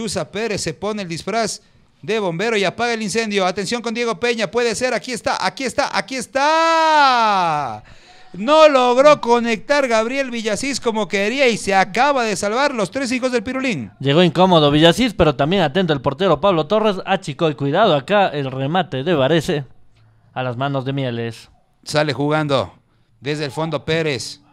Yusa Pérez se pone el disfraz de bombero y apaga el incendio. Atención con Diego Peña, puede ser, aquí está, aquí está, aquí está. No logró conectar Gabriel Villasís como quería y se acaba de salvar los tres hijos del Pirulín. Llegó incómodo Villasís, pero también atento el portero Pablo Torres. Achicó ah, y cuidado acá el remate de Varese a las manos de Mieles. Sale jugando desde el fondo Pérez.